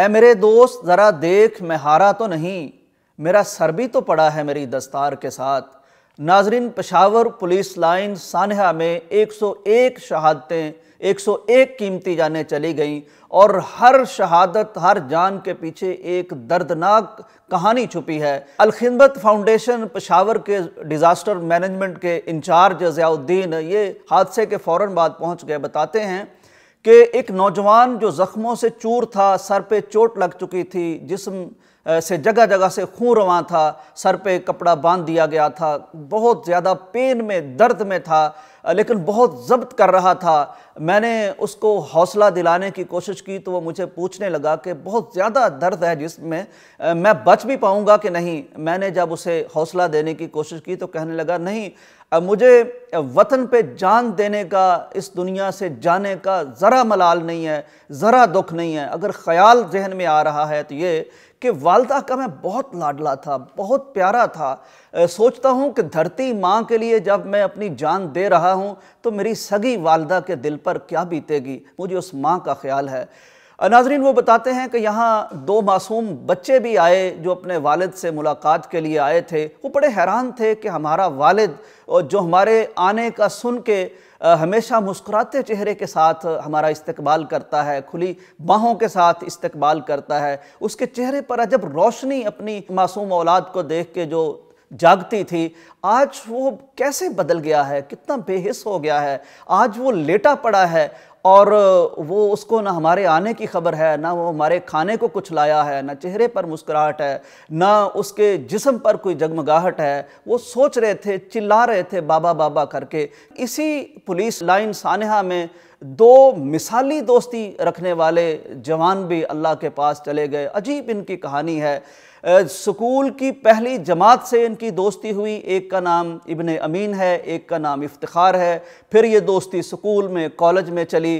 ए मेरे दोस्त ज़रा देख मैं हारा तो नहीं मेरा सर भी तो पड़ा है मेरी दस्तार के साथ नाजरीन पेशावर पुलिस लाइन सानहा में 101 शहादतें 101 कीमती जानें चली गईं और हर शहादत हर जान के पीछे एक दर्दनाक कहानी छुपी है अलखिंदत फाउंडेशन पशावर के डिज़ास्टर मैनेजमेंट के इंचार्ज जयाउद्दीन ये हादसे के फ़ौर बाद पहुँच गए बताते हैं कि एक नौजवान जो ज़ख्मों से चूर था सर पे चोट लग चुकी थी जिसम से जगह जगह से खून रवा था सर पे कपड़ा बांध दिया गया था बहुत ज़्यादा पेन में दर्द में था लेकिन बहुत जब्त कर रहा था मैंने उसको हौसला दिलाने की कोशिश की तो वो मुझे पूछने लगा कि बहुत ज़्यादा दर्द है जिसमें मैं बच भी पाऊँगा कि नहीं मैंने जब उसे हौसला देने की कोशिश की तो कहने लगा नहीं मुझे वतन पे जान देने का इस दुनिया से जाने का ज़रा मलाल नहीं है ज़रा दुख नहीं है अगर ख्याल जहन में आ रहा है तो ये कि वालदा का मैं बहुत लाडला था बहुत प्यारा था सोचता हूँ कि धरती माँ के लिए जब मैं अपनी जान दे रहा हूँ तो मेरी सगी वालदा के दिल पर क्या बीतेगी मुझे उस माँ का ख्याल है नाजरीन वो बताते हैं कि यहाँ दो मासूम बच्चे भी आए जो अपने वालद से मुलाकात के लिए आए थे वो बड़े हैरान थे कि हमारा वालद जो हमारे आने का सुन के हमेशा मुस्कुराते चेहरे के साथ हमारा इस्तकबाल करता है खुली बाहों के साथ इस्तकबाल करता है उसके चेहरे पर अजब रोशनी अपनी मासूम औलाद को देख के जो जागती थी आज वो कैसे बदल गया है कितना बेहिस हो गया है आज वो लेटा पड़ा है और वो उसको ना हमारे आने की खबर है ना वो हमारे खाने को कुछ लाया है ना चेहरे पर मुस्कुराहट है ना उसके जिसम पर कोई जगमगाहट है वो सोच रहे थे चिल्ला रहे थे बाबा बाबा करके इसी पुलिस लाइन सानहा में दो मिसाली दोस्ती रखने वाले जवान भी अल्लाह के पास चले गए अजीब इनकी कहानी है स्कूल की पहली जमात से इनकी दोस्ती हुई एक का नाम इबन अमीन है एक का नाम इफ्तार है फिर ये दोस्ती स्कूल में कॉलेज में चली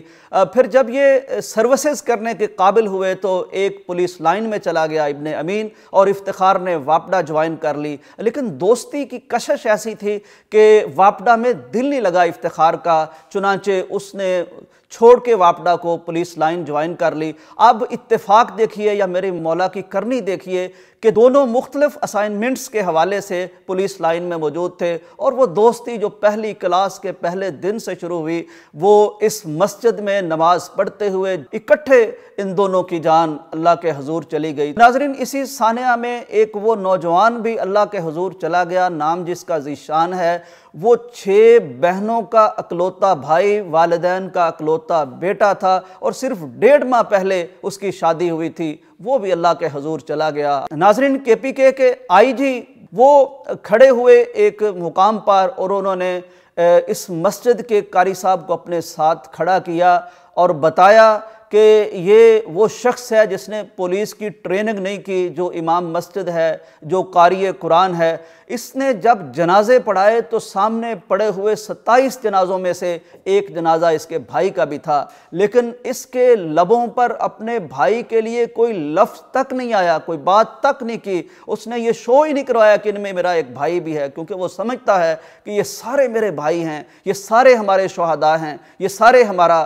फिर जब ये सर्विसेज करने के काबिल हुए तो एक पुलिस लाइन में चला गया इबन अमीन और इफ्तार ने वापडा ज्वाइन कर ली लेकिन दोस्ती की कशश ऐसी थी कि वापडा में दिल नहीं लगा इफ्तार का चुनाचे उसने छोड़ के वापडा को पुलिस लाइन ज्वाइन कर ली अब इत्तेफाक देखिए या मेरे मौला की करनी देखिए कि दोनों मुख्तलिफ असाइनमेंट्स के हवाले से पुलिस लाइन में मौजूद थे और वो दोस्ती जो पहली क्लास के पहले दिन से शुरू हुई वो इस मस्जिद में नमाज पढ़ते हुए इकट्ठे इन दोनों की जान अल्लाह के हजूर चली गई नाजरीन इसी सानिया में एक वो नौजवान भी अल्लाह के हजूर चला गया नाम जिसका जीशान है वो छः बहनों का अकलौता भाई वालदेन का अकलौता इकलौता बेटा था और सिर्फ डेढ़ माह पहले उसकी शादी हुई थी वो भी अल्लाह के हजूर चला गया नाजरीन के पी के, के आई जी वो खड़े हुए एक मुकाम पर और उन्होंने इस मस्जिद के कारी साहब को अपने साथ खड़ा किया और बताया कि ये वो शख्स है जिसने पुलिस की ट्रेनिंग नहीं की जो इमाम मस्जिद है जो कारी कुरान है इसने जब जनाजे पढ़ाए तो सामने पड़े हुए सत्ताईस जनाजों में से एक जनाजा इसके भाई का भी था लेकिन इसके लबों पर अपने भाई के लिए कोई लफ्ज़ तक नहीं आया कोई बात तक नहीं की उसने ये शो ही नहीं करवाया कि इनमें मेरा एक भाई भी है क्योंकि वो समझता है कि ये सारे मेरे भाई हैं ये सारे हमारे शहदा हैं ये सारे हमारा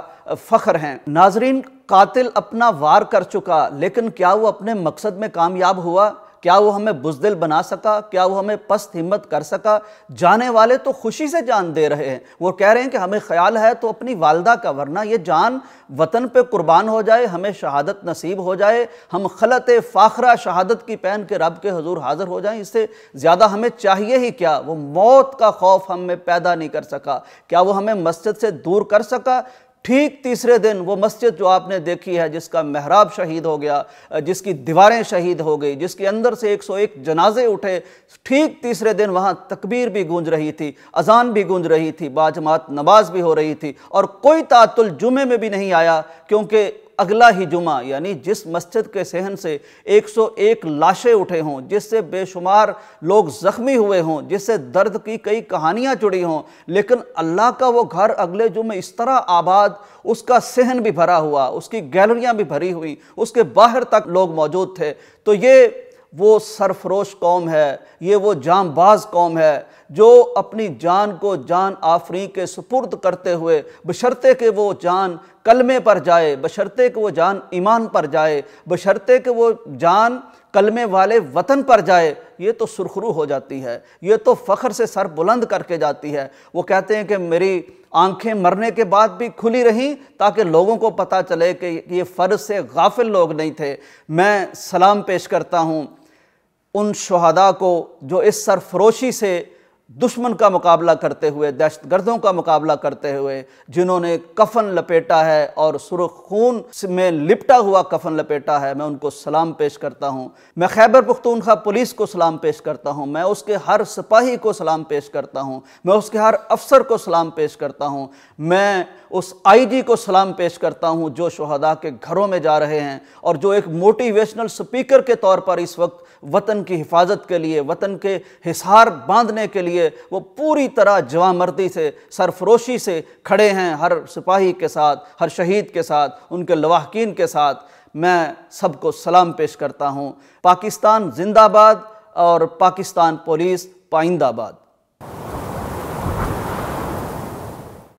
फ़ख्र हैं नाजरीन कातिल अपना वार कर चुका लेकिन क्या वो अपने मकसद में कामयाब हुआ क्या वो हमें बुजदिल बना सका क्या वो हमें पस्त हिम्मत कर सका जाने वाले तो खुशी से जान दे रहे हैं वो कह रहे हैं कि हमें ख्याल है तो अपनी वालदा का वरना ये जान वतन पे कुर्बान हो जाए हमें शहादत नसीब हो जाए हम खलत फ़ाखरा शहादत की पहन के रब के हजूर हाजिर हो जाएं इससे ज़्यादा हमें चाहिए ही क्या वो मौत का खौफ हमें पैदा नहीं कर सका क्या वो हमें मस्जिद से दूर कर सका ठीक तीसरे दिन वो मस्जिद जो आपने देखी है जिसका महराब शहीद हो गया जिसकी दीवारें शहीद हो गई जिसके अंदर से 101 जनाजे उठे ठीक तीसरे दिन वहाँ तकबीर भी गूंज रही थी अजान भी गूंज रही थी बाजमात नमाज भी हो रही थी और कोई तातुल जुमे में भी नहीं आया क्योंकि अगला ही जुमा यानी जिस मस्जिद के सहन से 101 लाशें उठे हों जिससे बेशुमार लोग ज़ख्मी हुए हों जिससे दर्द की कई कहानियाँ जुड़ी हों लेकिन अल्लाह का वो घर अगले जुमे इस तरह आबाद उसका सहन भी भरा हुआ उसकी गैलरियाँ भी भरी हुई उसके बाहर तक लोग मौजूद थे तो ये वो सरफरोश कौम है ये वो जामबाज कौम है जो अपनी जान को जान आफरी के सुपुर्द करते हुए बशर्ते के वो जान कलमे पर जाए बशर्ते के वो जान ईमान पर जाए बशर्ते के वो जान कलमे वाले वतन पर जाए ये तो सुरखरू हो जाती है ये तो फ़ख्र से सर बुलंद करके जाती है वो कहते हैं कि मेरी आंखें मरने के बाद भी खुली रहीं ताकि लोगों को पता चले कि ये फ़र्ज से गाफिल लोग नहीं थे मैं सलाम पेश करता हूँ उन शहदा को जो इस सरफरोशी से दुश्मन का मुकाबला करते हुए दहशत गर्दों का मुकाबला करते हुए जिन्होंने कफन लपेटा है और सुरख खून में लिपटा हुआ कफन लपेटा है मैं उनको सलाम पेश करता हूँ मैं खैबर पख्तूनखा पुलिस को सलाम पेश करता हूँ मैं उसके हर सिपाही को सलाम पेश करता हूँ मैं उसके हर अफसर को सलाम पेश करता हूँ मैं उस जी को सलाम पेश करता हूँ जो शहदा के घरों में जा रहे हैं और जो एक मोटिवेशनल स्पीकर के तौर पर इस वक्त वतन की हिफाजत के लिए वतन के हिसार बांधने के लिए लिए वो पूरी तरह जवामर्दी से सरफरोशी से खड़े हैं हर सिपाही के साथ हर शहीद के साथ उनके लवाकिन के साथ मैं सबको सलाम पेश करता हूँ पाकिस्तान जिंदाबाद और पाकिस्तान पुलिस पाइंदाबाद